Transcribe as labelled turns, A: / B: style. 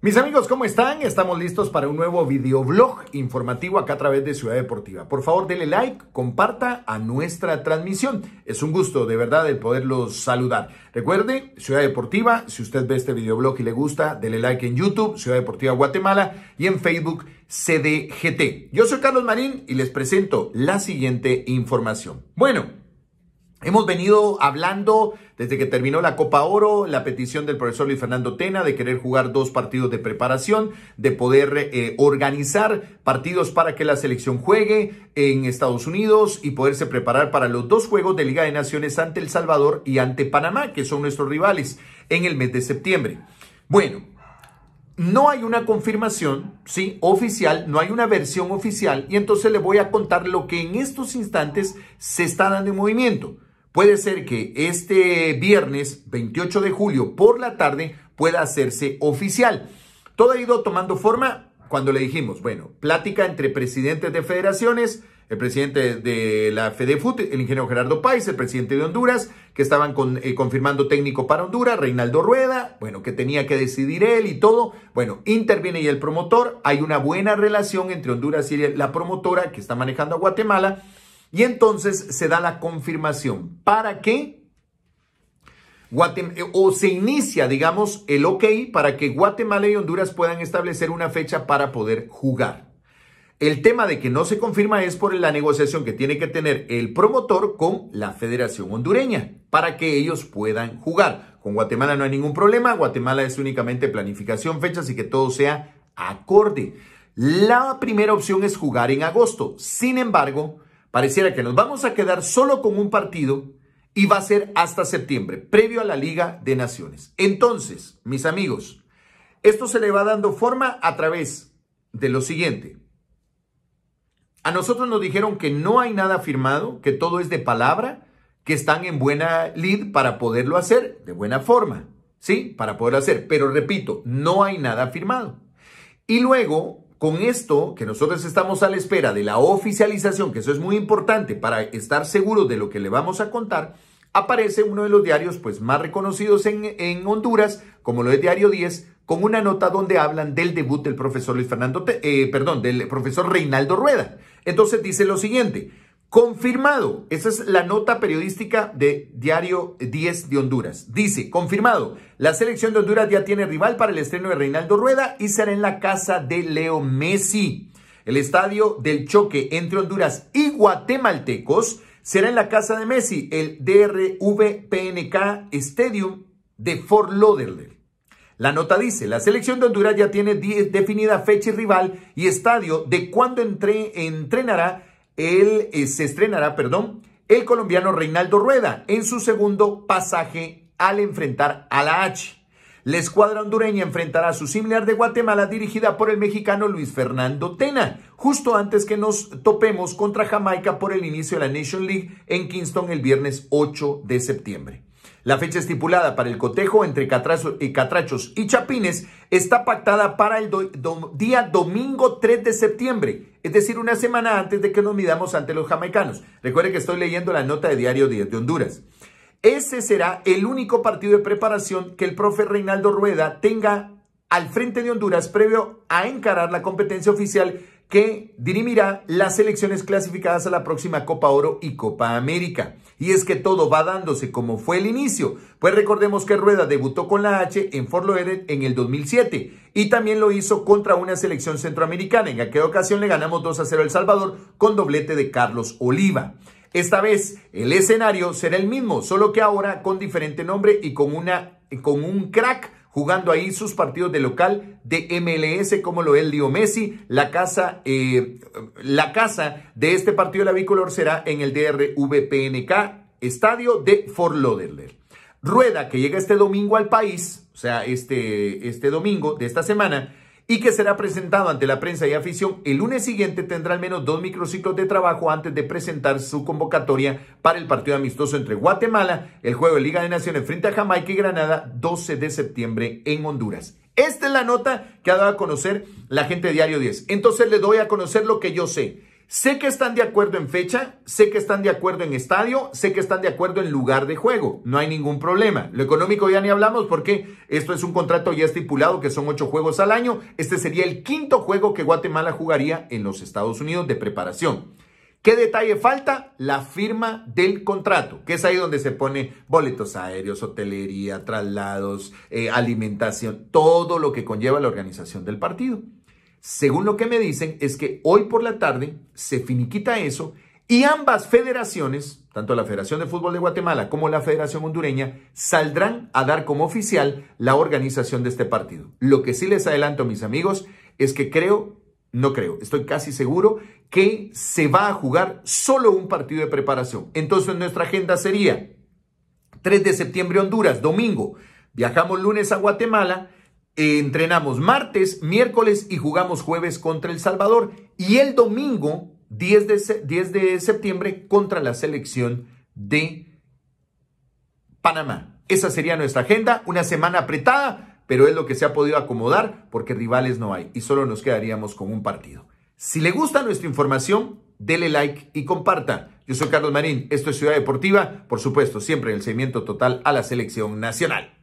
A: Mis amigos, ¿cómo están? Estamos listos para un nuevo videoblog informativo acá a través de Ciudad Deportiva. Por favor, denle like, comparta a nuestra transmisión. Es un gusto, de verdad, el poderlos saludar. Recuerde, Ciudad Deportiva, si usted ve este videoblog y le gusta, denle like en YouTube, Ciudad Deportiva Guatemala, y en Facebook, CDGT. Yo soy Carlos Marín y les presento la siguiente información. Bueno, Hemos venido hablando desde que terminó la Copa Oro, la petición del profesor Luis Fernando Tena de querer jugar dos partidos de preparación, de poder eh, organizar partidos para que la selección juegue en Estados Unidos y poderse preparar para los dos juegos de Liga de Naciones ante El Salvador y ante Panamá, que son nuestros rivales, en el mes de septiembre. Bueno, no hay una confirmación, ¿sí? Oficial, no hay una versión oficial y entonces le voy a contar lo que en estos instantes se está dando en movimiento puede ser que este viernes 28 de julio por la tarde pueda hacerse oficial. Todo ha ido tomando forma cuando le dijimos, bueno, plática entre presidentes de federaciones, el presidente de la FEDEFUT, el ingeniero Gerardo Páez, el presidente de Honduras, que estaban con, eh, confirmando técnico para Honduras, Reinaldo Rueda, bueno, que tenía que decidir él y todo. Bueno, interviene y el promotor, hay una buena relación entre Honduras y la promotora que está manejando a Guatemala, y entonces se da la confirmación para que eh, o se inicia, digamos, el ok para que Guatemala y Honduras puedan establecer una fecha para poder jugar. El tema de que no se confirma es por la negociación que tiene que tener el promotor con la Federación Hondureña para que ellos puedan jugar. Con Guatemala no hay ningún problema, Guatemala es únicamente planificación, fechas y que todo sea acorde. La primera opción es jugar en agosto. Sin embargo, Pareciera que nos vamos a quedar solo con un partido y va a ser hasta septiembre, previo a la Liga de Naciones. Entonces, mis amigos, esto se le va dando forma a través de lo siguiente. A nosotros nos dijeron que no hay nada firmado, que todo es de palabra, que están en buena lid para poderlo hacer de buena forma, ¿sí? Para poder hacer. Pero repito, no hay nada firmado. Y luego con esto, que nosotros estamos a la espera de la oficialización, que eso es muy importante para estar seguros de lo que le vamos a contar, aparece uno de los diarios pues, más reconocidos en, Honduras, como lo es Diario 10, con una nota donde hablan del debut del profesor Luis Fernando, eh, perdón, del profesor Reinaldo Rueda. Entonces dice lo siguiente, Confirmado. Esa es la nota periodística de Diario 10 de Honduras. Dice, confirmado, la selección de Honduras ya tiene rival para el estreno de Reinaldo Rueda y será en la casa de Leo Messi. El estadio del choque entre Honduras y guatemaltecos será en la casa de Messi, el DRVPNK Stadium de Fort Lauderdale. La nota dice, la selección de Honduras ya tiene definida fecha y rival y estadio de cuándo entrenará él eh, se estrenará, perdón, el colombiano Reinaldo Rueda en su segundo pasaje al enfrentar a la H. La escuadra hondureña enfrentará a su similar de Guatemala dirigida por el mexicano Luis Fernando Tena, justo antes que nos topemos contra Jamaica por el inicio de la Nation League en Kingston el viernes 8 de septiembre. La fecha estipulada para el cotejo entre eh, catrachos y chapines está pactada para el día domingo 3 de septiembre, es decir, una semana antes de que nos midamos ante los jamaicanos. Recuerde que estoy leyendo la nota de Diario 10 de Honduras. Ese será el único partido de preparación que el profe Reinaldo Rueda tenga al frente de Honduras previo a encarar la competencia oficial que dirimirá las selecciones clasificadas a la próxima Copa Oro y Copa América. Y es que todo va dándose como fue el inicio, pues recordemos que Rueda debutó con la H en Fort Lauderdale en el 2007 y también lo hizo contra una selección centroamericana. En aquella ocasión le ganamos 2 a 0 El Salvador con doblete de Carlos Oliva. Esta vez el escenario será el mismo, solo que ahora con diferente nombre y con, una, con un crack jugando ahí sus partidos de local de MLS, como lo es dio Messi. La casa, eh, la casa de este partido de la bicolor será en el DRVPNK, estadio de Fort Lauderdale. Rueda, que llega este domingo al país, o sea, este, este domingo de esta semana, y que será presentado ante la prensa y afición el lunes siguiente, tendrá al menos dos microciclos de trabajo antes de presentar su convocatoria para el partido amistoso entre Guatemala, el juego de Liga de Naciones frente a Jamaica y Granada, 12 de septiembre en Honduras. Esta es la nota que ha dado a conocer la gente de Diario 10. Entonces le doy a conocer lo que yo sé. Sé que están de acuerdo en fecha, sé que están de acuerdo en estadio, sé que están de acuerdo en lugar de juego. No hay ningún problema. Lo económico ya ni hablamos porque esto es un contrato ya estipulado que son ocho juegos al año. Este sería el quinto juego que Guatemala jugaría en los Estados Unidos de preparación. ¿Qué detalle falta? La firma del contrato, que es ahí donde se pone boletos aéreos, hotelería, traslados, eh, alimentación, todo lo que conlleva la organización del partido. Según lo que me dicen, es que hoy por la tarde se finiquita eso y ambas federaciones, tanto la Federación de Fútbol de Guatemala como la Federación Hondureña, saldrán a dar como oficial la organización de este partido. Lo que sí les adelanto, mis amigos, es que creo, no creo, estoy casi seguro que se va a jugar solo un partido de preparación. Entonces nuestra agenda sería 3 de septiembre Honduras, domingo. Viajamos lunes a Guatemala, entrenamos martes, miércoles y jugamos jueves contra El Salvador. Y el domingo, 10 de, 10 de septiembre, contra la selección de Panamá. Esa sería nuestra agenda, una semana apretada, pero es lo que se ha podido acomodar porque rivales no hay y solo nos quedaríamos con un partido. Si le gusta nuestra información, dele like y comparta. Yo soy Carlos Marín, esto es Ciudad Deportiva, por supuesto, siempre en el seguimiento total a la selección nacional.